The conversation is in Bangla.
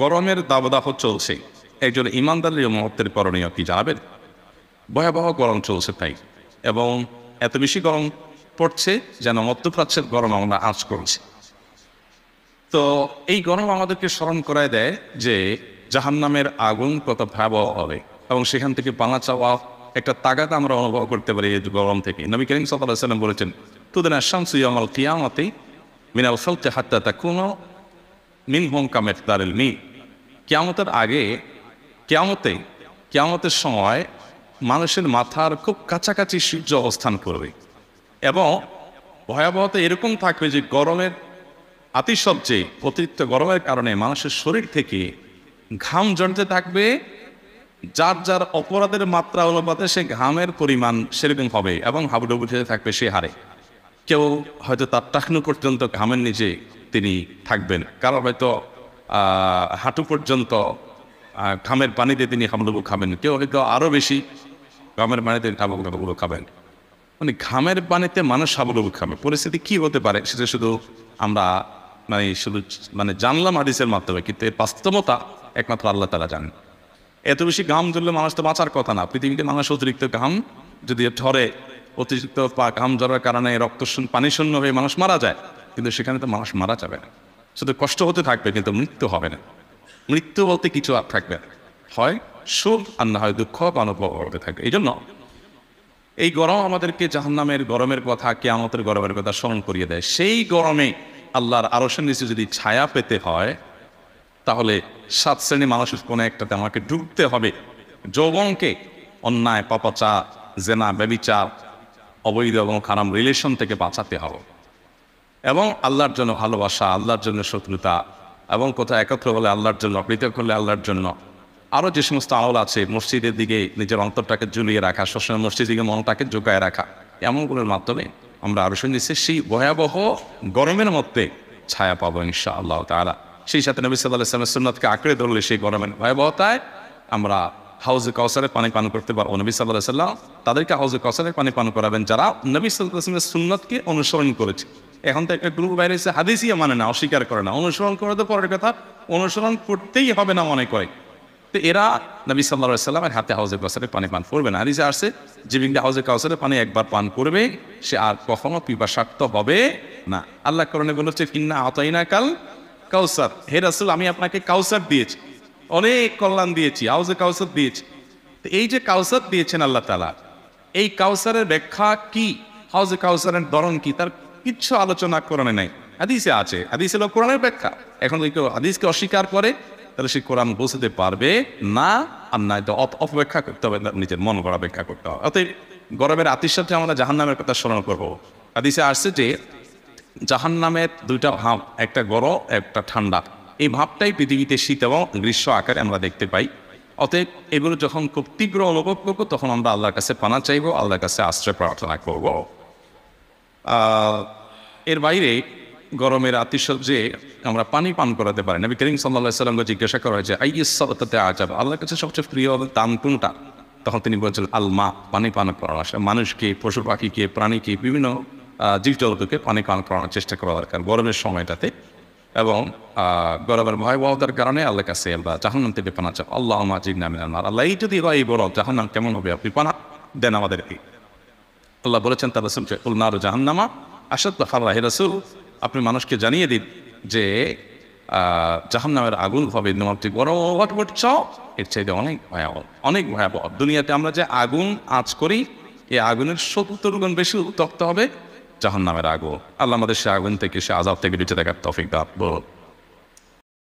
গরমের দাবদাহ চলছে একজন ইমানদারের মহত্বের করণীয় কি যাবেন ভয়াবহ গরম চলছে তাই এবং এত বেশি গরম পড়ছে যেন মধ্যপ্রাচ্যের গরম আমরা আজ করছি তো এই গরম আমাদেরকে স্মরণ করায় দেয় যে জাহান্নামের আগুন কত ভয়াবহ হবে এবং সেখান থেকে পানা চাওয়া একটা তাগাত আমরা অনুভব করতে পারি এই গরম থেকে নবী করিম সাল্লাহ সাল্লাম বলেছেন তুদিন আসাম সুইয়ামাল কিয়ামতে মিনাল সালতে হাত্তা তা কোনো মিন কামের মেফতারেল মি কেয়ামতের আগে কেয়ামতে কেয়ামতের সময় মানুষের মাথার খুব কাছাকাছি সূর্য অবস্থান করবে এবং ভয়াবহতা এরকম থাকবে যে গরমের আতিশব্দে অতিরিক্ত গরমের কারণে মানুষের শরীর থেকে ঘাম জড়তে থাকবে যার যার অপরাধের মাত্রা অনুপাতে সে ঘামের পরিমাণ সেরকম হবে এবং হাবুডুবু থাকবে সে হারে কেউ হয়তো তার টাকনু পর্যন্ত ঘামের নিচে তিনি থাকবেন কারণ হয়তো হাঁটু পর্যন্ত খামের পানিতে তিনি খামলুবু খাবেন কেউ হয়তো আরও বেশি ঘামের পানিতে খামলুবুগুলো খাবেন মানে ঘামের পানিতে মানুষ সাবলুবু খাবে পরিস্থিতি কি হতে পারে সেটা শুধু আমরা মানে শুধু মানে জানলাম হাদিসের মাধ্যমে কিন্তু এর বাস্তবতা একমাত্র আল্লাহ তালা জানেন এত বেশি ঘাম জ্বললে মানুষ তো বাঁচার কথা না পৃথিবীতে মানুষ অতিরিক্ত ঘাম যদি ঝরে অতিরিক্ত ঘাম ঝরার কারণে রক্ত পানি শূন্য হয়ে মানুষ মারা যায় কিন্তু সেখানে তো মানুষ মারা যাবে না শুধু কষ্ট হতে থাকবে কিন্তু মৃত্যু হবে না মৃত্যু বলতে কিছু আর থাকবে না হয় সুখ আর না হয় দুঃখ অনুভব হতে থাকবে এই জন্য এই গরম আমাদেরকে জাহান্নামের গরমের কথা কে আমাদের গরমের কথা স্মরণ করিয়ে দেয় সেই গরমে আল্লাহর আরো নিচে যদি ছায়া পেতে হয় তাহলে সাত শ্রেণী মানুষের কোনো একটাতে আমাকে ডুবতে হবে যৌবনকে অন্যায় পাপাচা জেনা ব্যবিচার অবৈধ এবং খারাপ রিলেশন থেকে বাঁচাতে হবে এবং আল্লাহর জন্য ভালোবাসা আল্লাহর জন্য শত্রুতা এবং কোথাও একত্র হলে আল্লাহর জন্য পৃথক হলে আল্লাহর জন্য আরও যে সমস্ত আওল আছে মসজিদের দিকে নিজের অন্তরটাকে ঝুলিয়ে রাখা সবসময় দিকে মনটাকে জোগায় রাখা এমনগুলোর মাধ্যমে আমরা আরও শুনেছি সেই ভয়াবহ গরমের মধ্যে ছায়া পাবো ইনশা আল্লাহ তারা সেই সাথে নবী সাল্লাহ ইসলামের আঁকড়ে ধরলে সেই গরমের ভয়াবহতায় আমরা হাউজে কাউসারে পানি পান করতে পারবো নবী সাল্লাহ সাল্লাম তাদেরকে হাউজে কাউসারে পানি পান করাবেন যারা নবী সাল্লাহ ইসলামের সুন্নাতকে অনুসরণ করেছে এখন তো একটা গ্রুপ বাইরে এসে মানে না অস্বীকার করে না অনুসরণ করে তো পরের কথা অনুসরণ করতেই হবে না মনে করে তো এরা নবী সাল্লা সাল্লামের হাতে হাউজে কাউসারে পানি পান করবে না হাদিসে আসছে যে ব্যক্তি হাউজের কাউসারে পানি একবার পান করবে সে আর কখনো পিপাসাক্ত হবে না আল্লাহ করণে হচ্ছে ফিন্না আতাইনা কাল কাউসার হে রাসুল আমি আপনাকে কাউসার দিয়েছি অনেক কল্যাণ দিয়েছি হাউজে কাউসার দিয়েছি তো এই যে কাউসার দিয়েছেন আল্লাহ তালা এই কাউসারের ব্যাখ্যা কি হাউজে কাউসারের দরণ কি তার কিচ্ছু আলোচনা কোরআনে নাই হাদিসে আছে হাদিস হলো কোরআনের ব্যাখ্যা এখন ওই কেউ হাদিসকে অস্বীকার করে তাহলে সে কোরআন বোঝাতে পারবে না আর না এটা অপব্যাখ্যা করতে হবে নিজের মন গড়া ব্যাখ্যা করতে হবে অতএব গরমের আতির সাথে আমরা জাহান নামের কথা স্মরণ করবো হাদিসে আসছে যে জাহান নামের দুইটা ভাব একটা গরম একটা ঠান্ডা এই ভাবটাই পৃথিবীতে শীত এবং গ্রীষ্ম আকারে আমরা দেখতে পাই অতএব এগুলো যখন খুব তীব্র অনুভব করবো তখন আমরা আল্লাহর কাছে পানা চাইবো আল্লাহর কাছে আশ্রয় প্রার্থনা করবো এর বাইরে গরমের আতিশয্যে আমরা পানি পান করাতে পারি নবী করিম সাল্লা সাল্লামকে জিজ্ঞাসা করা হয়েছে আই ইসাতে আজাব আল্লাহর কাছে সবচেয়ে প্রিয় দান কোনটা তখন তিনি বলছেন আল মা পানি পান করানো মানুষকে পশু পাখিকে প্রাণীকে বিভিন্ন জীবজন্তুকে পানি পান করানোর চেষ্টা করা দরকার গরমের সময়টাতে এবং গরমের ভয়াবহতার কারণে আল্লাহ কাছে আল্লাহ নাম থেকে পানা চাপ আল্লাহ মাজিদ নামে আল্লাহ এই যদি এই বড় নাম কেমন হবে আপনি পানা দেন আমাদেরকে আল্লাহ বলেছেন তার রসুলকে উলনার জাহান্নামা আসাদ ফাল্লাহ রসুল আপনি মানুষকে জানিয়ে দিন যে জাহান্নামের আগুন হবে নোমাপটি বড় ঘটবটছ এর চাইতে অনেক ভয়াবহ অনেক ভয়াবহ দুনিয়াতে আমরা যে আগুন আঁচ করি এই আগুনের সত্তর গুণ বেশি উত্তপ্ত হবে জাহান্নামের আগুন আল্লাহ আমাদের সে আগুন থেকে সে আজাব থেকে বেঁচে দেখার তফিক দাব